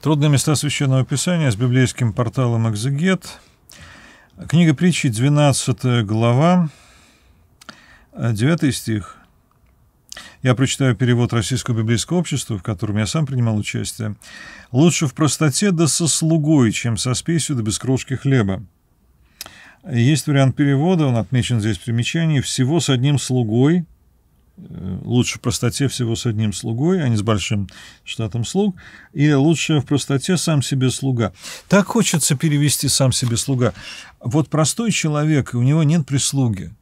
Трудные места Священного Писания с библейским порталом «Экзегет». Книга притчи, 12 глава, 9 э, стих. Я прочитаю перевод Российского библейского общества, в котором я сам принимал участие. «Лучше в простоте да со слугой, чем со спесью да без крошки хлеба». Есть вариант перевода, он отмечен здесь в примечании, «всего с одним слугой, лучше в простоте всего с одним слугой, а не с большим штатом слуг, и лучше в простоте сам себе слуга. Так хочется перевести сам себе слуга. Вот простой человек, и у него нет прислуги.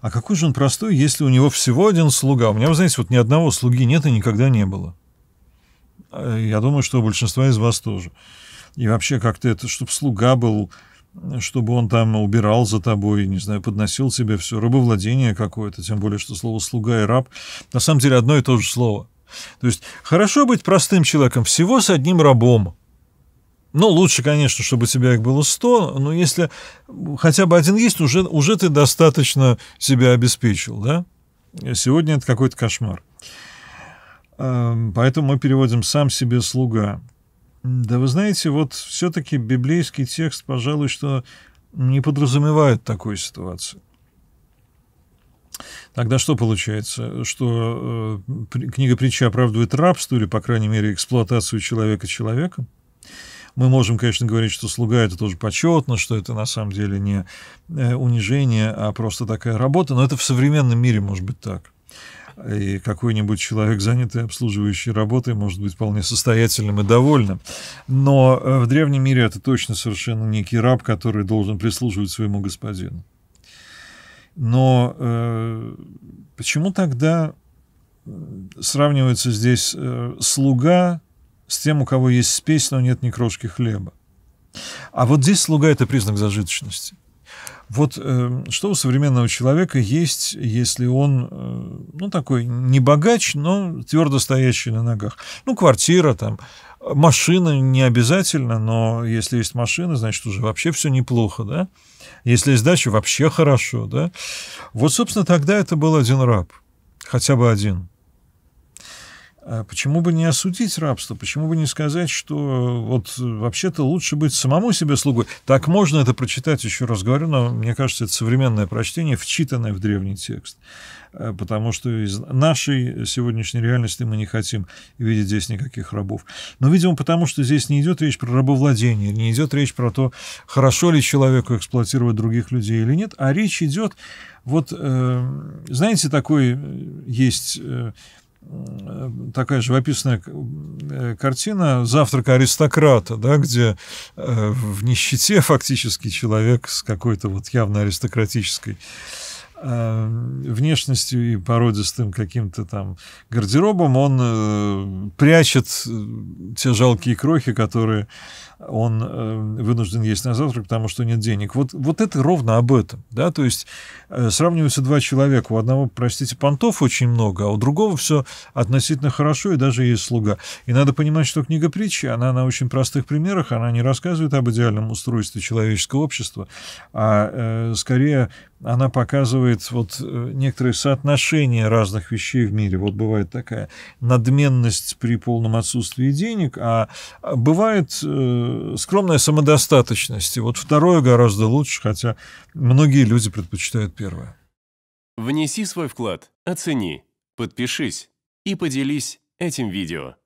А какой же он простой, если у него всего один слуга? У меня, вы знаете, вот ни одного слуги нет и никогда не было. Э, я думаю, что у большинства из вас тоже. И вообще как-то это, чтобы слуга был чтобы он там убирал за тобой, не знаю, подносил тебе все, рабовладение какое-то, тем более, что слово «слуга» и «раб» на самом деле одно и то же слово. То есть хорошо быть простым человеком всего с одним рабом. Ну, лучше, конечно, чтобы у тебя их было 100, но если хотя бы один есть, уже, уже ты достаточно себя обеспечил, да? Сегодня это какой-то кошмар. Эм, поэтому мы переводим «сам себе слуга». Да вы знаете, вот все-таки библейский текст, пожалуй, что не подразумевает такой ситуации. Тогда что получается? Что э, книга притча оправдывает рабство или, по крайней мере, эксплуатацию человека человеком? Мы можем, конечно, говорить, что слуга это тоже почетно, что это на самом деле не э, унижение, а просто такая работа, но это в современном мире может быть так и какой-нибудь человек, занятый обслуживающей работой, может быть вполне состоятельным и довольным. Но э, в древнем мире это точно совершенно некий раб, который должен прислуживать своему господину. Но э, почему тогда сравнивается здесь э, слуга с тем, у кого есть спесь, но нет ни крошки хлеба? А вот здесь слуга — это признак зажиточности. Вот э, что у современного человека есть, если он, э, ну, такой не богач, но твердо стоящий на ногах? Ну, квартира там, машина не обязательно, но если есть машина, значит, уже вообще все неплохо, да? Если есть дача, вообще хорошо, да? Вот, собственно, тогда это был один раб, хотя бы один – а почему бы не осудить рабство? Почему бы не сказать, что э, вот э, вообще-то лучше быть самому себе слугой? Так можно это прочитать, еще раз говорю, но мне кажется, это современное прочтение, вчитанное в древний текст. Э, потому что из нашей сегодняшней реальности мы не хотим видеть здесь никаких рабов. Но, видимо, потому что здесь не идет речь про рабовладение, не идет речь про то, хорошо ли человеку эксплуатировать других людей или нет, а речь идет, вот, знаете, такой есть такая живописная э, картина завтрака аристократа», да, где э, в нищете фактически человек с какой-то вот явно аристократической Э, внешностью и породистым каким-то там гардеробом, он э, прячет э, те жалкие крохи, которые он вынужден есть на завтрак, потому что нет денег. Вот, вот это ровно об этом. Да? То есть сравниваются два человека. У одного, простите, понтов очень много, а у другого все относительно хорошо, и даже есть слуга. И надо понимать, что книга притчи, она на очень простых примерах, она не рассказывает об идеальном устройстве человеческого общества, а скорее она показывает вот э, некоторые соотношения разных вещей в мире. Вот бывает такая надменность при полном отсутствии денег, а, а бывает э, скромная самодостаточность. И вот второе гораздо лучше, хотя многие люди предпочитают первое. Внеси свой вклад, оцени, подпишись и поделись этим видео.